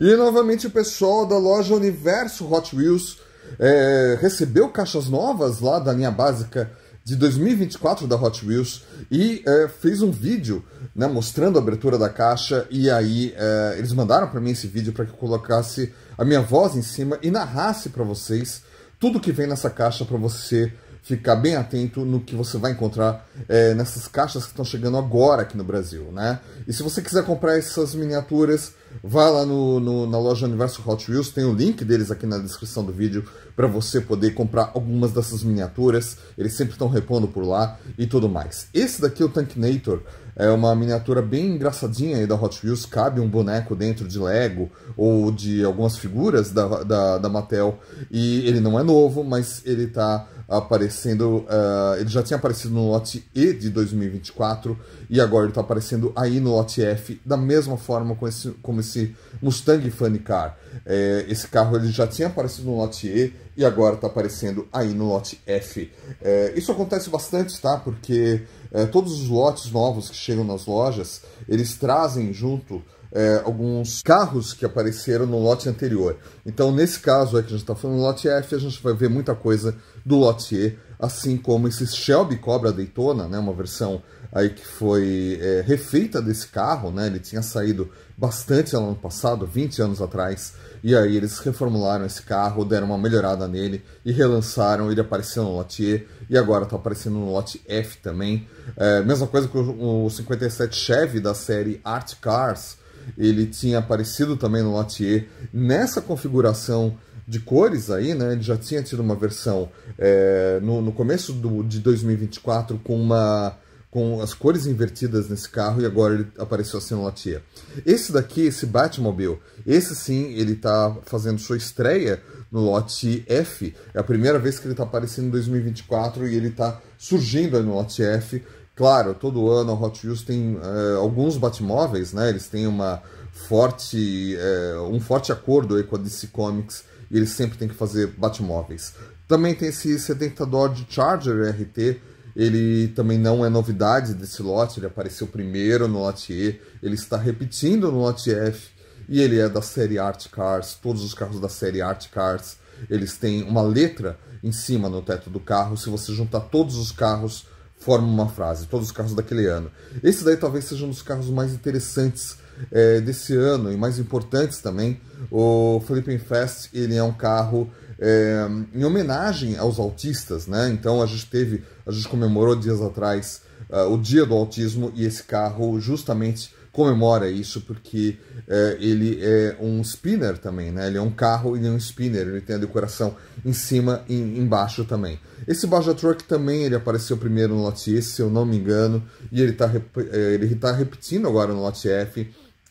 E novamente o pessoal da loja Universo Hot Wheels é, recebeu caixas novas lá da linha básica de 2024 da Hot Wheels e é, fez um vídeo né, mostrando a abertura da caixa e aí é, eles mandaram para mim esse vídeo para que eu colocasse a minha voz em cima e narrasse para vocês tudo que vem nessa caixa para você ficar bem atento no que você vai encontrar é, nessas caixas que estão chegando agora aqui no Brasil, né? E se você quiser comprar essas miniaturas Vai lá no, no, na loja Universo Hot Wheels, tem o link deles aqui na descrição do vídeo para você poder comprar algumas dessas miniaturas. Eles sempre estão repondo por lá e tudo mais. Esse daqui é o Tankinator. É uma miniatura bem engraçadinha aí da Hot Wheels, cabe um boneco dentro de Lego ou de algumas figuras da, da, da Mattel. E ele não é novo, mas ele está aparecendo. Uh, ele já tinha aparecido no lote E de 2024 e agora ele está aparecendo aí no lote F, da mesma forma com esse, como esse Mustang Funny Car. É, esse carro ele já tinha aparecido no lote E, e agora está aparecendo aí no lote F. É, isso acontece bastante, tá? Porque é, todos os lotes novos que chegam nas lojas, eles trazem junto é, alguns carros que apareceram no lote anterior. Então, nesse caso aí que a gente está falando do lote F, a gente vai ver muita coisa do lote E, assim como esse Shelby Cobra Daytona, né, uma versão aí que foi é, refeita desse carro, né, ele tinha saído bastante ano passado, 20 anos atrás, e aí eles reformularam esse carro, deram uma melhorada nele e relançaram. Ele apareceu no lote E e agora está aparecendo no lote F também. É, mesma coisa com o 57 Chevy da série Art Cars. Ele tinha aparecido também no lote E nessa configuração de cores aí, né? Ele já tinha tido uma versão é, no, no começo do, de 2024 com uma com as cores invertidas nesse carro e agora ele apareceu assim no Latia. Esse daqui, esse Batmobile, esse sim, ele tá fazendo sua estreia no lote F. É a primeira vez que ele tá aparecendo em 2024 e ele tá surgindo aí no lote F. Claro, todo ano a Hot Wheels tem é, alguns Batmóveis, né? Eles têm uma forte, é, um forte acordo aí com a DC Comics e eles sempre têm que fazer Batmóveis. Também tem esse 70 Dodge Charger RT ele também não é novidade desse lote, ele apareceu primeiro no lote E, ele está repetindo no lote F, e ele é da série Art Cars, todos os carros da série Art Cars, eles têm uma letra em cima no teto do carro, se você juntar todos os carros, forma uma frase, todos os carros daquele ano. Esse daí talvez seja um dos carros mais interessantes é, desse ano e mais importantes também. O Felipe Fest, ele é um carro é, em homenagem aos autistas, né? Então a gente teve, a gente comemorou dias atrás uh, o Dia do Autismo e esse carro justamente comemora isso porque é, ele é um spinner também, né? Ele é um carro e é um spinner, ele tem a decoração em cima e embaixo também. Esse Baja Truck também ele apareceu primeiro no lote S, se eu não me engano, e ele está é, ele tá repetindo agora no lote F.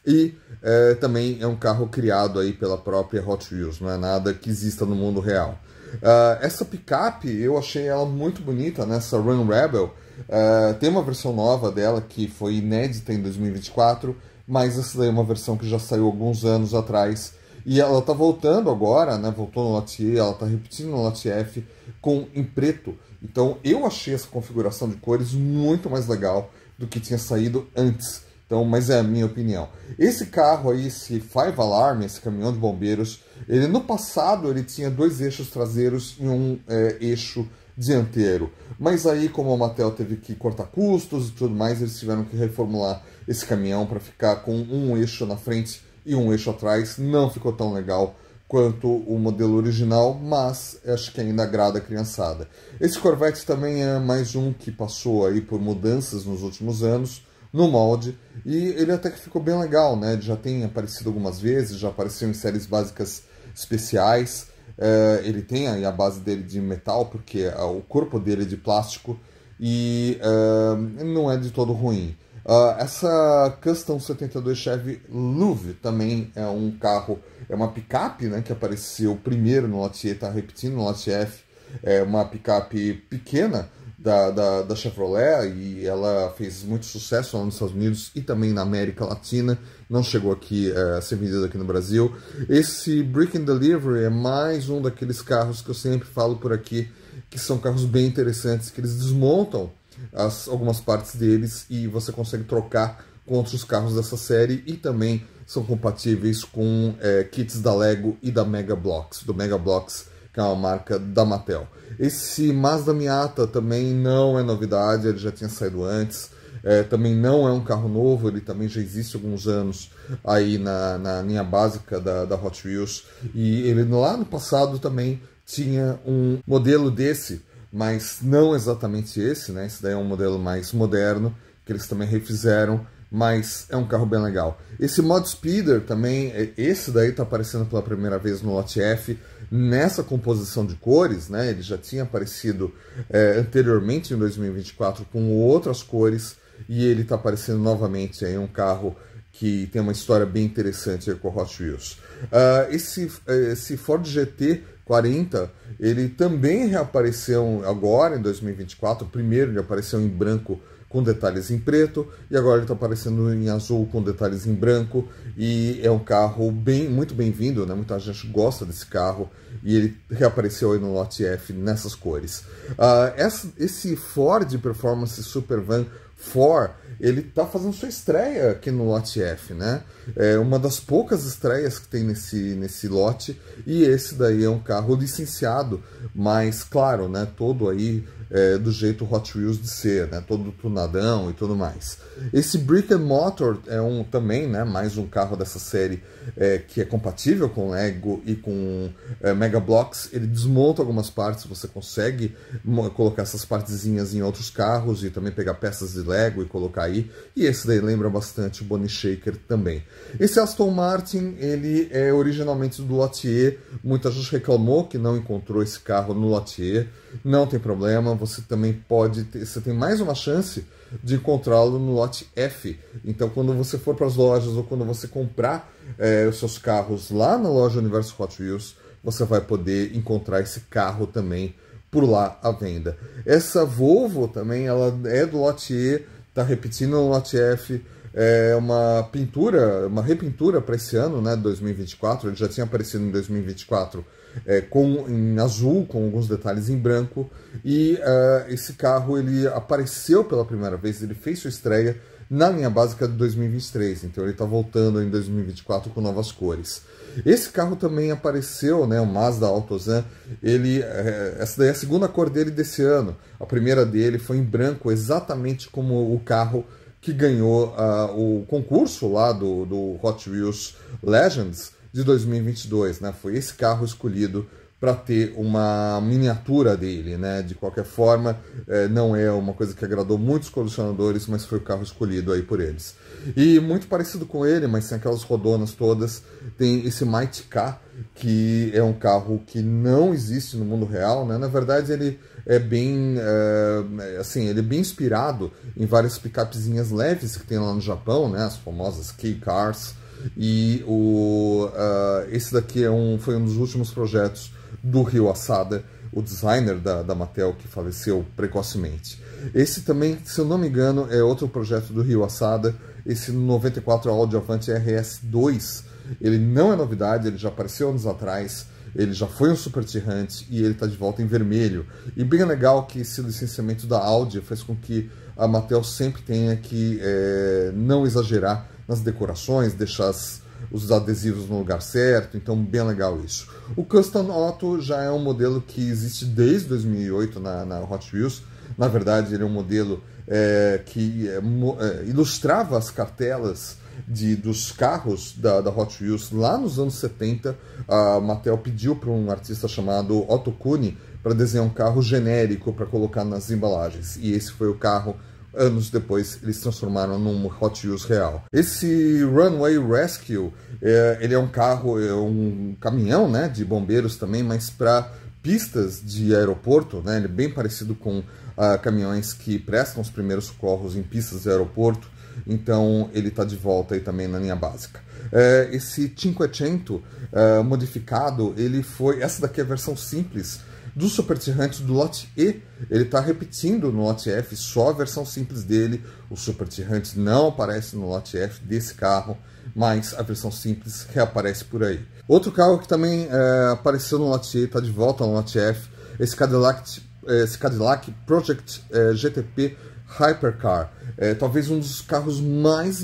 E é, também é um carro criado aí pela própria Hot Wheels, não é nada que exista no mundo real. Uh, essa picape eu achei ela muito bonita nessa né, Run Rebel. Uh, tem uma versão nova dela que foi inédita em 2024, mas essa daí é uma versão que já saiu alguns anos atrás. E ela tá voltando agora, né? Voltou no E, ela tá repetindo no Latte F com em preto. Então eu achei essa configuração de cores muito mais legal do que tinha saído antes. Então, mas é a minha opinião. Esse carro aí, esse Five Alarm, esse caminhão de bombeiros, ele no passado ele tinha dois eixos traseiros e um é, eixo dianteiro. Mas aí, como o Mattel teve que cortar custos e tudo mais, eles tiveram que reformular esse caminhão para ficar com um eixo na frente e um eixo atrás. Não ficou tão legal quanto o modelo original, mas acho que ainda agrada a criançada. Esse Corvette também é mais um que passou aí por mudanças nos últimos anos no molde. E ele até que ficou bem legal, né? Ele já tem aparecido algumas vezes, já apareceu em séries básicas especiais. É, ele tem aí a base dele de metal, porque o corpo dele é de plástico e é, não é de todo ruim. Eh, essa Custom 72 Chevy Louvre também é um carro, é uma picape né, que apareceu primeiro no E, está repetindo no Latier F, é uma picape pequena, da, da, da, Chevrolet e ela fez muito sucesso lá nos Estados Unidos e também na América Latina. Não chegou aqui é, a ser vendida aqui no Brasil. Esse Brick and Delivery é mais um daqueles carros que eu sempre falo por aqui, que são carros bem interessantes, que eles desmontam as, algumas partes deles e você consegue trocar com outros carros dessa série e também são compatíveis com é, kits da Lego e da Mega Bloks do Mega Blocks que é uma marca da Mattel. Esse Mazda Miata também não é novidade, ele já tinha saído antes. É, também não é um carro novo, ele também já existe há alguns anos aí na, na linha básica da, da Hot Wheels. E ele lá no passado também tinha um modelo desse, mas não exatamente esse, né? Esse daí é um modelo mais moderno, que eles também refizeram, mas é um carro bem legal. Esse Mod Speeder também, é, esse daí está aparecendo pela primeira vez no lote F, nessa composição de cores, né? Ele já tinha aparecido é, anteriormente em 2024 com outras cores e ele está aparecendo novamente em um carro que tem uma história bem interessante com o Hot Wheels. Uh, esse, esse Ford GT 40, ele também reapareceu agora em 2024, primeiro ele apareceu em branco com detalhes em preto e agora ele está aparecendo em azul com detalhes em branco e é um carro bem muito bem-vindo, né? Muita gente gosta desse carro e ele reapareceu aí no lote F nessas cores. Uh, essa, esse Ford Performance Supervan 4, ele está fazendo sua estreia aqui no lote F, né? É uma das poucas estreias que tem nesse, nesse lote, e esse daí é um carro licenciado, mas claro, né? Todo aí é, do jeito Hot Wheels de ser, né? Todo tunadão e tudo mais. Esse Brick and Motor é um também, né? Mais um carro dessa série é, que é compatível com Lego e com é, Mega Blocks. Ele desmonta algumas partes, você consegue colocar essas partezinhas em outros carros e também pegar peças de Lego e colocar aí. E esse daí lembra bastante o Bonnie Shaker também. Esse Aston Martin, ele é originalmente do Lottier. Muita gente reclamou que não encontrou esse carro no Lottier. Não tem problema, você também pode ter, você tem mais uma chance de encontrá-lo no lote F. Então, quando você for para as lojas ou quando você comprar é, os seus carros lá na loja Universo Hot Wheels, você vai poder encontrar esse carro também por lá à venda. Essa Volvo também, ela é do lote E, está repetindo no lote F. É uma pintura, uma repintura para esse ano, né, 2024. Ele já tinha aparecido em 2024 é, com, em azul, com alguns detalhes em branco. E uh, esse carro ele apareceu pela primeira vez, ele fez sua estreia na linha básica de 2023, então ele está voltando em 2024 com novas cores. Esse carro também apareceu, né, o Mazda AutoZan, ele, é, essa daí é a segunda cor dele desse ano. A primeira dele foi em branco, exatamente como o carro que ganhou uh, o concurso lá do, do Hot Wheels Legends, de 2022, né? Foi esse carro escolhido para ter uma miniatura dele, né? De qualquer forma, é, não é uma coisa que agradou muitos colecionadores, mas foi o carro escolhido aí por eles. E muito parecido com ele, mas sem aquelas rodonas todas, tem esse Mighty Car, que é um carro que não existe no mundo real, né? Na verdade, ele é bem, é, é, assim, ele é bem inspirado em várias picapezinhas leves que tem lá no Japão, né? As famosas K-Cars, e o, uh, esse daqui é um, foi um dos últimos projetos do Rio Assada, o designer da, da Mattel que faleceu precocemente. Esse também, se eu não me engano, é outro projeto do Rio Assada, esse 94 Audi Avante RS2. Ele não é novidade, ele já apareceu anos atrás ele já foi um Super T-Hunt e ele está de volta em vermelho. E bem legal que esse licenciamento da Audi fez com que a Mattel sempre tenha que é, não exagerar nas decorações, deixar as, os adesivos no lugar certo, então bem legal isso. O Custom Auto já é um modelo que existe desde 2008 na, na Hot Wheels, na verdade ele é um modelo é, que é, é ilustrava as cartelas de, dos carros da, da Hot Wheels lá nos anos 70, a Mattel pediu para um artista chamado Otto Kuhn para desenhar um carro genérico para colocar nas embalagens. E esse foi o carro anos depois eles transformaram num Hot Wheels real. Esse Runway Rescue, é, ele é um carro, é um caminhão, né, de bombeiros também, mas para pistas de aeroporto, né, ele é bem parecido com ah, caminhões que prestam os primeiros socorros em pistas de aeroporto então ele está de volta aí também na linha básica. É, esse 500 é, modificado, ele foi. Essa daqui é a versão simples do Super T-Hunt do lote E. Ele está repetindo no lote F só a versão simples dele. O Super T-Hunt não aparece no lote F desse carro, mas a versão simples reaparece por aí. Outro carro que também é, apareceu no lote E, está de volta no lote F, esse Cadillac, é, esse Cadillac Project é, GTP Hypercar. É, talvez um dos carros mais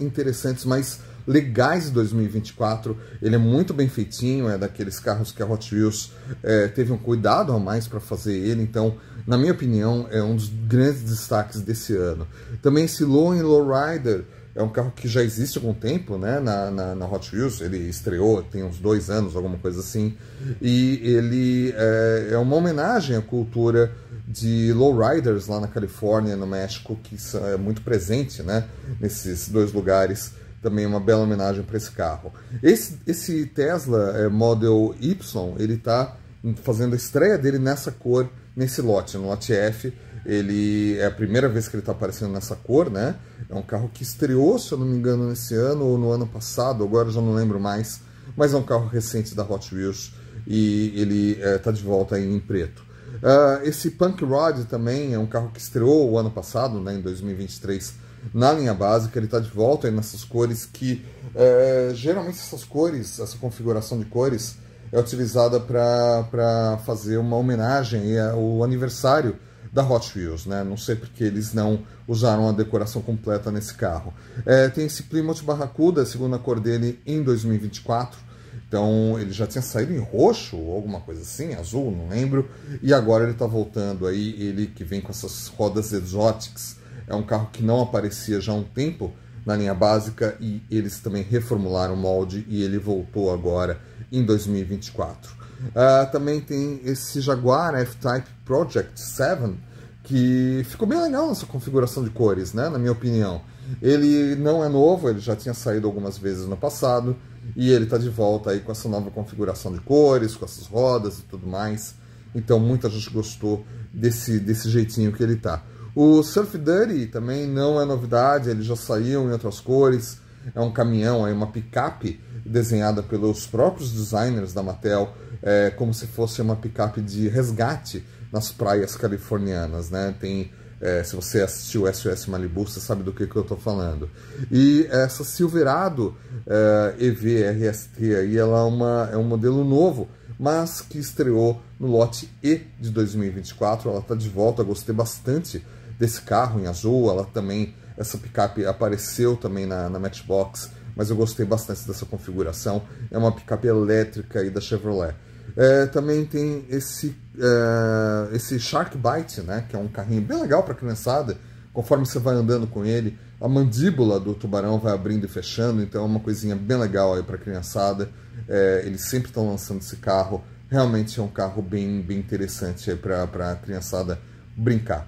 interessantes, mais legais de 2024. Ele é muito bem feitinho, é daqueles carros que a Hot Wheels é, teve um cuidado a mais para fazer ele. Então, na minha opinião, é um dos grandes destaques desse ano. Também esse Low Lowrider Rider é um carro que já existe há algum tempo, né? Na, na, na, Hot Wheels, ele estreou tem uns dois anos, alguma coisa assim. E ele é, é uma homenagem à cultura de lowriders lá na Califórnia, no México, que é muito presente, né? Nesses dois lugares. Também uma bela homenagem para esse carro. Esse, esse Tesla é, Model Y, ele está fazendo a estreia dele nessa cor, nesse lote, no lote F, ele é a primeira vez que ele está aparecendo nessa cor, né? É um carro que estreou, se eu não me engano, nesse ano ou no ano passado, agora eu já não lembro mais. Mas é um carro recente da Hot Wheels e ele está eh, é, de volta em preto. Uh, esse Punk Rod também é um carro que estreou o ano passado, né, em 2023, na linha básica. Ele está de volta aí nessas cores que, é, geralmente, essas cores, essa configuração de cores, é utilizada para fazer uma homenagem ao aniversário da Hot Wheels, né? Não sei porque eles não usaram a decoração completa nesse carro. É, tem esse Plymouth Barracuda, a segunda cor dele em 2024. Então ele já tinha saído em roxo, alguma coisa assim, azul, não lembro. E agora ele está voltando aí, ele que vem com essas rodas exóticas. É um carro que não aparecia já há um tempo na linha básica e eles também reformularam o molde e ele voltou agora em 2024. Uh, também tem esse Jaguar F-Type Project 7, que ficou bem legal nessa configuração de cores, né? na minha opinião. Ele não é novo, ele já tinha saído algumas vezes no passado, e ele está de volta aí com essa nova configuração de cores, com essas rodas e tudo mais. Então muita gente gostou desse, desse jeitinho que ele está. O Surf Duty também não é novidade, ele já saiu em outras cores. É um caminhão, é uma picape desenhada pelos próprios designers da Mattel é, como se fosse uma picape de resgate nas praias californianas, né? Tem, é, se você assistiu SOS Malibu, você sabe do que, que eu estou falando. E essa Silverado é, EVRST aí, ela é, uma, é um modelo novo, mas que estreou no lote E de 2024. Ela está de volta, eu gostei bastante desse carro em azul. Ela também, essa picape apareceu também na, na Matchbox mas eu gostei bastante dessa configuração. É uma picape elétrica aí da Chevrolet. É, também tem esse, é, esse Shark Bite, né? Que é um carrinho bem legal para criançada. Conforme você vai andando com ele, a mandíbula do tubarão vai abrindo e fechando. Então é uma coisinha bem legal aí para criançada. É, eles sempre estão lançando esse carro. Realmente é um carro bem, bem interessante para a criançada brincar.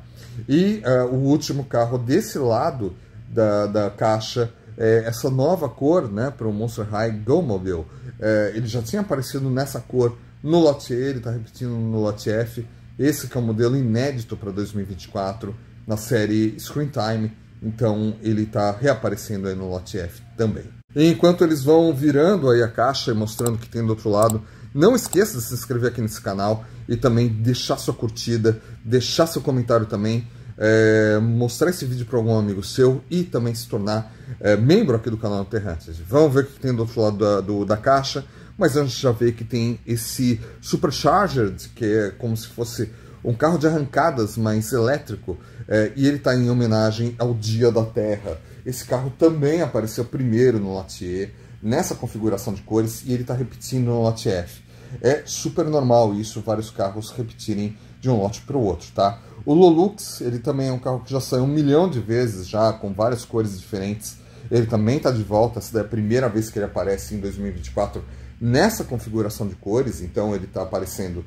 E uh, o último carro desse lado da, da caixa é essa nova cor né, para o Monster High Go Mobile. É, ele já tinha aparecido nessa cor no lote E, ele está repetindo no lote F. Esse que é um modelo inédito para 2024 na série Screen Time, então ele está reaparecendo aí no lote F também. E enquanto eles vão virando aí a caixa e mostrando o que tem do outro lado, não esqueça de se inscrever aqui nesse canal e também deixar sua curtida, deixar seu comentário também, é, mostrar esse vídeo para algum amigo seu e também se tornar é, membro aqui do canal Alterrantes. Vamos ver o que tem do outro lado da, do, da caixa mas a gente já vê que tem esse supercharger que é como se fosse um carro de arrancadas, mais elétrico, é, e ele está em homenagem ao Dia da Terra. Esse carro também apareceu primeiro no Latier, nessa configuração de cores, e ele está repetindo no Latte F. É super normal isso, vários carros repetirem de um lote para o outro, tá? O Lolux, ele também é um carro que já saiu um milhão de vezes, já com várias cores diferentes. Ele também está de volta, essa é a primeira vez que ele aparece em 2024 nessa configuração de cores, então ele está aparecendo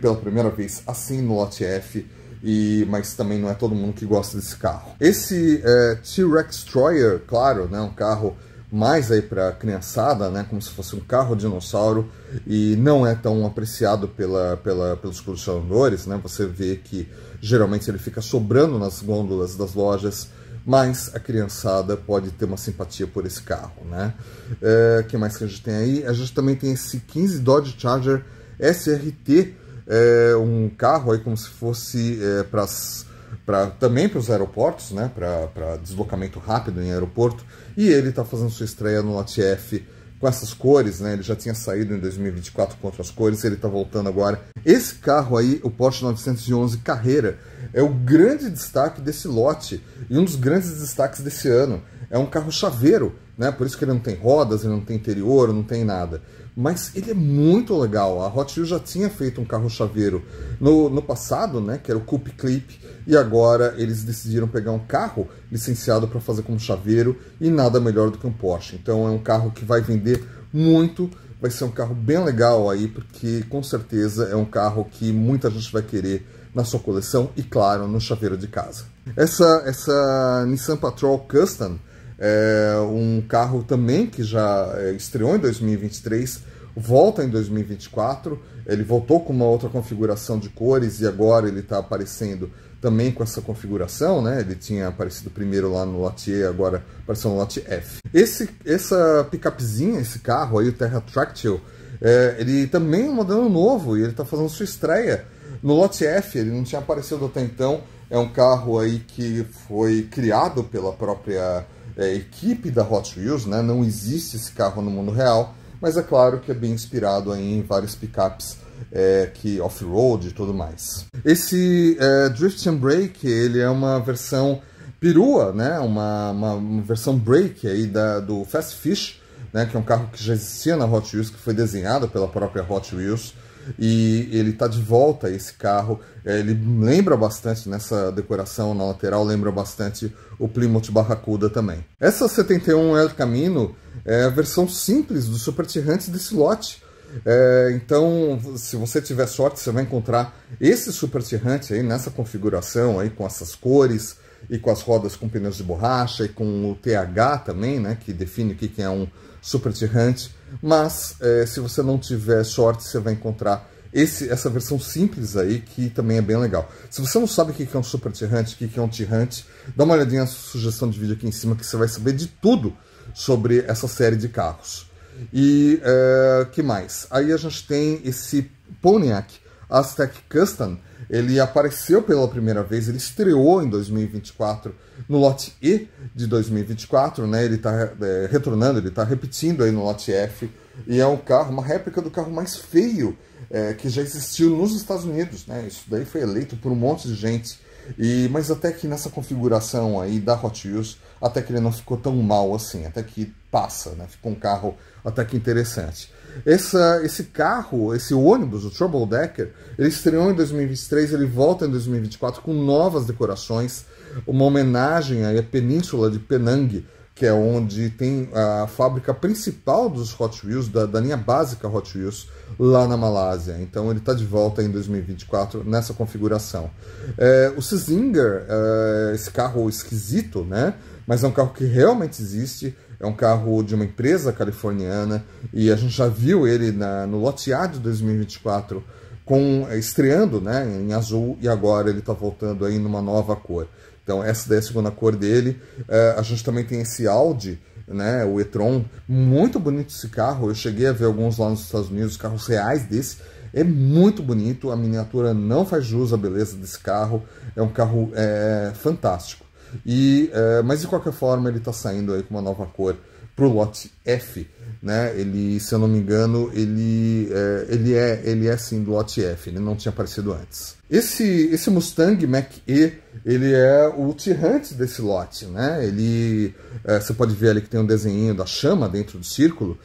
pela primeira vez assim no lote F, e, mas também não é todo mundo que gosta desse carro. Esse é, T-Rex Troyer, claro, né, um carro mais aí para criançada, né, como se fosse um carro dinossauro e não é tão apreciado pela, pela, pelos colecionadores, né? Você vê que geralmente ele fica sobrando nas gôndolas das lojas mas a criançada pode ter uma simpatia por esse carro, né? O é, que mais que a gente tem aí? A gente também tem esse 15 Dodge Charger SRT, é, um carro aí como se fosse é, pras, pra, também para os aeroportos, né? Para deslocamento rápido em aeroporto. E ele está fazendo sua estreia no LATF com essas cores, né? Ele já tinha saído em 2024 com outras cores, ele está voltando agora. Esse carro aí, o Porsche 911 Carreira, é o grande destaque desse lote e um dos grandes destaques desse ano. É um carro chaveiro, né? Por isso que ele não tem rodas, ele não tem interior, não tem nada mas ele é muito legal. A Hot Wheels já tinha feito um carro chaveiro no, no passado, né, que era o Coupe Clip, e agora eles decidiram pegar um carro licenciado para fazer como chaveiro e nada melhor do que um Porsche. Então é um carro que vai vender muito, vai ser um carro bem legal aí, porque com certeza é um carro que muita gente vai querer na sua coleção e claro, no chaveiro de casa. Essa essa Nissan Patrol Custom é, um carro também que já é, estreou em 2023, volta em 2024. Ele voltou com uma outra configuração de cores e agora ele está aparecendo também com essa configuração, né? Ele tinha aparecido primeiro lá no E, agora apareceu no Latte F. Esse, essa picapezinha, esse carro aí, o Terra Tractile, é, ele também é um modelo novo e ele está fazendo sua estreia no Lote F. Ele não tinha aparecido até então. É um carro aí que foi criado pela própria é, equipe da Hot Wheels, né? não existe esse carro no mundo real, mas é claro que é bem inspirado em vários picapes é, que off-road e tudo mais. Esse é, Drift and ele é uma versão perua, né? uma, uma, uma versão break aí da, do Fast Fish, né? que é um carro que já existia na Hot Wheels, que foi desenhado pela própria Hot Wheels, e ele está de volta esse carro. É, ele lembra bastante nessa decoração na lateral, lembra bastante o Plymouth Barracuda também. Essa 71 El Camino é a versão simples do Super Tirante desse lote. É, então, se você tiver sorte, você vai encontrar esse Super Tirante aí nessa configuração aí com essas cores e com as rodas com pneus de borracha e com o TH também, né, que define o que é um Super Tirante. Mas é, se você não tiver short, você vai encontrar esse, essa versão simples aí, que também é bem legal. Se você não sabe o que é um Super T-Hunt, o que é um T-Hunt, dá uma olhadinha na sugestão de vídeo aqui em cima, que você vai saber de tudo sobre essa série de carros. E é, que mais? Aí a gente tem esse Pontiac Aztec Custom, ele apareceu pela primeira vez, ele estreou em 2024, no lote E de 2024, né? Ele está é, retornando, ele está repetindo aí no lote F. E é um carro, uma réplica do carro mais feio é, que já existiu nos Estados Unidos, né? Isso daí foi eleito por um monte de gente. E, mas até que nessa configuração aí da Hot Wheels, até que ele não ficou tão mal assim, até que passa, né? Ficou um carro até que interessante. Essa, esse carro, esse ônibus, o Trouble Decker, ele estreou em 2023, ele volta em 2024 com novas decorações, uma homenagem à península de Penang, que é onde tem a fábrica principal dos Hot Wheels, da, da linha básica Hot Wheels, lá na Malásia. Então ele está de volta em 2024 nessa configuração. É, o Sizinger, é, esse carro esquisito, né? Mas é um carro que realmente existe. É um carro de uma empresa californiana e a gente já viu ele na, no loteado de 2024 com, eh, estreando né, em azul e agora ele está voltando aí numa nova cor. Então essa daí é a segunda cor dele. Eh, a gente também tem esse Audi, né, o e-tron, muito bonito esse carro. Eu cheguei a ver alguns lá nos Estados Unidos, carros reais desse. É muito bonito, a miniatura não faz jus à beleza desse carro. É um carro é, fantástico. E, é, mas de qualquer forma ele está saindo aí com uma nova cor pro lote F, né? Ele, se eu não me engano, ele, é, ele é ele é sim do lote F. Ele não tinha aparecido antes. Esse esse Mustang Mach E ele é o tirante desse lote, né? Ele é, você pode ver ali que tem um desenho da chama dentro do círculo,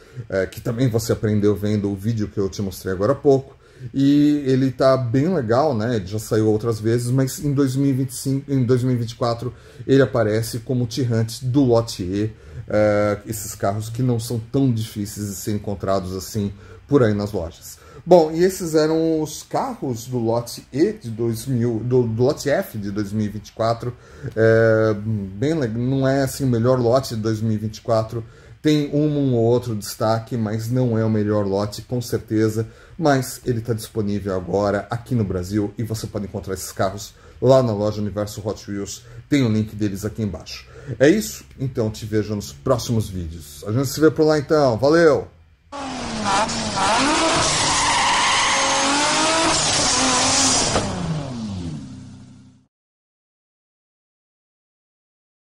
que também você aprendeu vendo o vídeo que eu te mostrei agora há pouco. E ele está bem legal, né? Ele já saiu outras vezes, mas em 2025, em 2024 ele aparece como tirante do lote E. É, uh, esses carros que não são tão difíceis de ser encontrados assim por aí nas lojas. Bom, e esses eram os carros do lote E de 2000, do, do lote F de 2024. É, bem, não é assim o melhor lote de 2024, tem um ou outro destaque, mas não é o melhor lote, com certeza. Mas ele está disponível agora aqui no Brasil e você pode encontrar esses carros lá na loja Universo Hot Wheels. Tem o um link deles aqui embaixo. É isso? Então te vejo nos próximos vídeos. A gente se vê por lá então. Valeu!